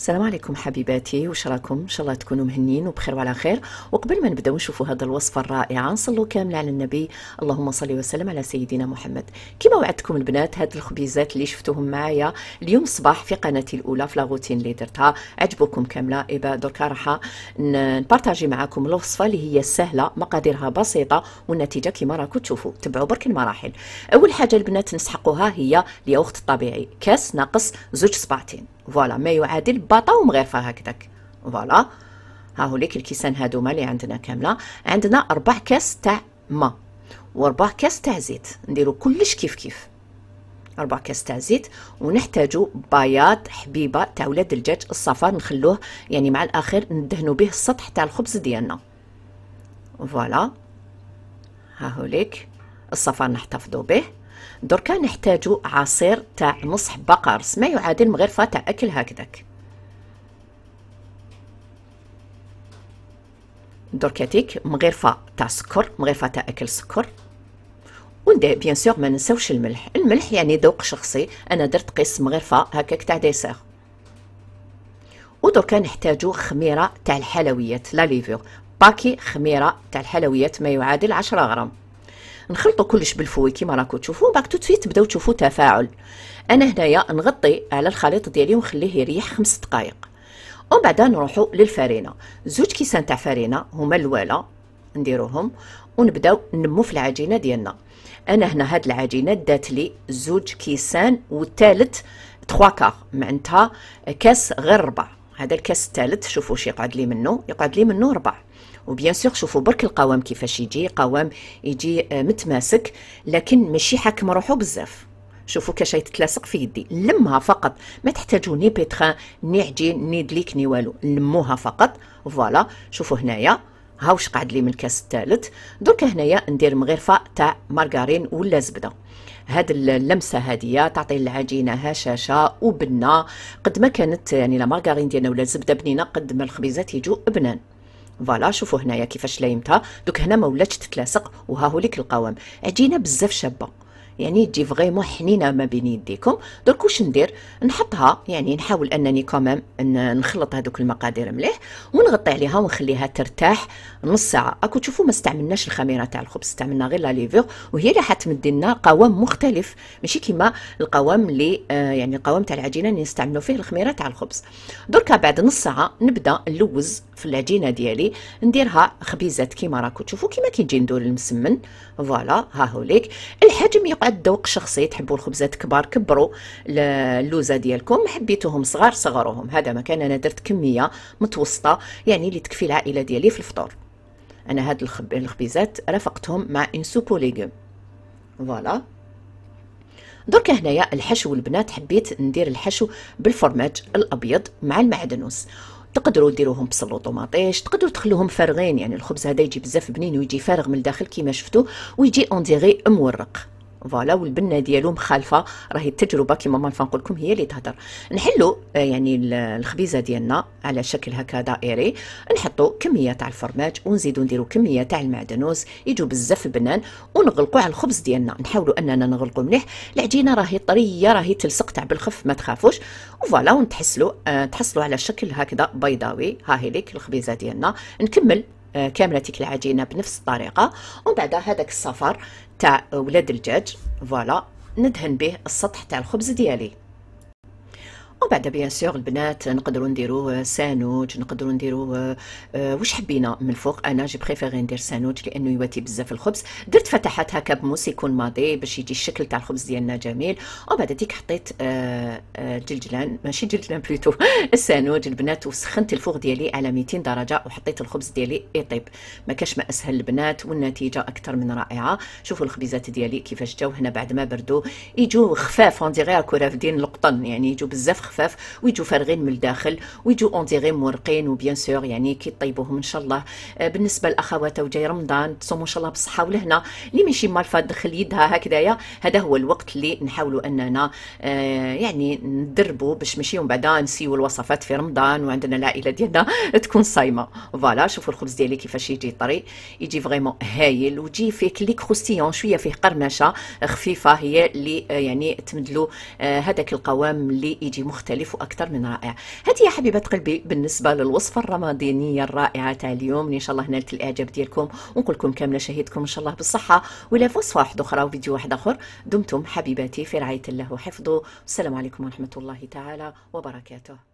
السلام عليكم حبيباتي وش راكم ان شاء الله تكونوا مهنين وبخير وعلى خير وقبل ما نبداو نشوفوا هذا الوصفه الرائعه نصلوا كامل على النبي اللهم صل وسلم على سيدنا محمد كما وعدتكم البنات هاد الخبيزات اللي شفتوهم معايا اليوم صباح في قناتي الاولى في لاغوتين اللي درتها عجبوكم كامله ايبا دركا راح نبارطاجي معاكم الوصفه اللي هي سهله مقاديرها بسيطه والنتيجه كما راكم تشوفوا تبعوا برك المراحل اول حاجه البنات نسحقوها هي الياغورت الطبيعي كاس ناقص زوج صباعتين فوالا ما يعادل باطا ومغرفه هكذاك فوالا ها هو ليك الكيسان هادوما اللي عندنا كامله عندنا اربع كاس تاع ما واربع كاس تاع زيت نديرو كلش كيف كيف اربع كاس تاع زيت ونحتاجو بياض حبيبه تاع ولاد الدجاج الصفار نخلوه يعني مع الاخر ندهنو به السطح تاع الخبز ديالنا فوالا ها هو ليك الصفار نحتفظو به دركا نحتاجو عصير تاع نصح بقر ما يعادل مغرفة تاع أكل هكذاك دركاتيك مغرفة تاع سكر مغرفة تاع أكل سكر وندير بيان سور ما ننساوش الملح الملح يعني ذوق شخصي انا درت قيس مغرفه هكاك تاع ديسير ودركا نحتاجو خميره تاع الحلويات لا ليفور باكي خميره تاع الحلويات ما يعادل عشرة غرام نخلطوا كلش بالفوي كيما راكم تشوفوا باك تو تسويت تبداو تشوفوا تفاعل انا هنايا نغطي على الخليط ديالي ونخليه يريح خمس دقائق ومن بعد نروحوا للفرينه زوج كيسان تاع فرينه هما الوالا نديروهم ونبداو نمو في العجينه ديالنا انا هنا هاد العجينه دات لي زوج كيسان والثالث 3 كار معناتها كاس غير ربع هذا الكاس الثالث شوفوا واش يقعد لي منه يقعد لي منه ربع وبيان سور شوفوا برك القوام كيفاش يجي قوام يجي آه، متماسك لكن ماشي حاكم روحو بزاف شوفوا كاش يتلاصق في يدي لمها فقط ما تحتاجوا ني بيتخان ني عجين ني دليك ني والو لموها فقط فوالا شوفوا هنايا ها واش قعد لي من الكاس الثالث درك هنايا ندير مغرفه تاع مارغارين ولا زبده هاد اللمسه هادية تعطي العجينه هشاشه وبنه قد ما كانت يعني لا مارغارين ديالنا ولا الزبده بنينه قد ما الخبيزات يجوا بنان فوالا شوفوا هنايا كيفاش لايمتها دوك هنا ما ولاتش تتلاصق وها هو ليك القوام عجينه بزاف شابه يعني تجي فريمون حنينه ما بين يديكم درك واش ندير نحطها يعني نحاول انني ان نخلط هذوك المقادير مليح ونغطي عليها ونخليها ترتاح نص ساعه اكو تشوفوا ما استعملناش الخميره تاع الخبز استعملنا غير لا ليفور وهي اللي حتمدي لنا قوام مختلف ماشي كيما القوام اللي آه يعني القوام تاع العجينه اللي نستعملوا فيه الخميره تاع الخبز دركا بعد نص ساعه نبدا نلوز في العجينه ديالي نديرها خبيزات كيما راكم تشوفوا كيما كيجي ندور المسمن فوالا ها هوليك الحجم الحجم عاد ذوق شخصي تحبوا الخبزات كبار كبروا اللوزه ديالكم حبيتوهم صغار صغروهم هذا ما كان انا درت كميه متوسطه يعني اللي تكفي العائله ديالي في الفطور انا هاد الخب... الخبيزات رافقتهم مع ان سوبو ليغوم فوالا درك هنايا الحشو البنات حبيت ندير الحشو بالفرماج الابيض مع المعدنوس تقدروا ديروهم بصل وطوماطيش تقدروا تخلوهم فارغين يعني الخبز هذا يجي بزاف بنين ويجي فارغ من الداخل كيما شفتوا ويجي اون مورق فوالا والبنه ديالو مخالفه راهي التجربه كيما ما نقول لكم هي اللي تهضر نحلو آه، يعني الخبيزه ديالنا على شكل هكا دائري نحطو كميه تاع الفرماج ونزيدو نديرو كميه تاع المعدنوس يجو بزاف بنان ونغلقو على الخبز ديالنا نحاولو اننا نغلقو مليح العجينه راهي طريه راهي تلصق تاع بالخف ما تخافوش وفوالا ونتحصلو أه تحصلو على شكل هكذا بيضاوي ها هي ليك الخبيزه ديالنا نكمل كامله ديك العجينه بنفس الطريقه ومن بعد هذاك الصفر تاع ولاد الدجاج فوالا ندهن به السطح تاع الخبز ديالي وبعد بيان سيغ البنات نقدروا نديروا سانوج نقدروا نديروا آه، واش حبينا من الفوق انا جي بريفيري ندير سانوج لانه يواتي بزاف الخبز درت فتحات هكا بموس يكون ماضي باش يجي الشكل تاع الخبز ديالنا جميل وبعد ديك حطيت آه، آه، جلجلان ماشي جلجلان بلوتو السانوج البنات وسخنت الفوق ديالي على 200 درجه وحطيت الخبز ديالي يطيب ما كاش ما اسهل البنات والنتيجه اكثر من رائعه شوفوا الخبيزات ديالي كيفاش جاو هنا بعد ما بردوا يجوا خفاف اون ديغي راكو رافدين القطن يعني يجوا بزاف خفاف ويجوا فارغين من الداخل ويجوا اونديغي مورقين وبيان سور يعني كي طيبوهم ان شاء الله آه، بالنسبه للاخوات وجاي رمضان تصوموا ان شاء الله بالصحه ولهنا اللي ماشي مالفه تدخل يدها هكذايا هذا هو الوقت اللي نحاولوا اننا آه، يعني ندربوا باش ماشي ومن بعد نسيو الوصفات في رمضان وعندنا العائله ديالنا تكون صايمه فوالا شوفوا الخبز ديالي كيفاش يجي طري يجي فريمون هايل ويجي فيه كلي كروستيون شويه فيه قرمشه خفيفه هي اللي آه، يعني تمدلو هذاك القوام اللي يجي مخ مختلف واكثر من رائع هذه يا حبيبه قلبي بالنسبه للوصفه الرمضانيه الرائعه تاع اليوم ان شاء الله نالت الاعجاب ديالكم ونقول لكم كامله شهيدكم ان شاء الله بالصحه ولا في وصفه واحده اخرى وفيديو واحد اخر دمتم حبيباتي في رعايه الله وحفظه والسلام عليكم ورحمه الله تعالى وبركاته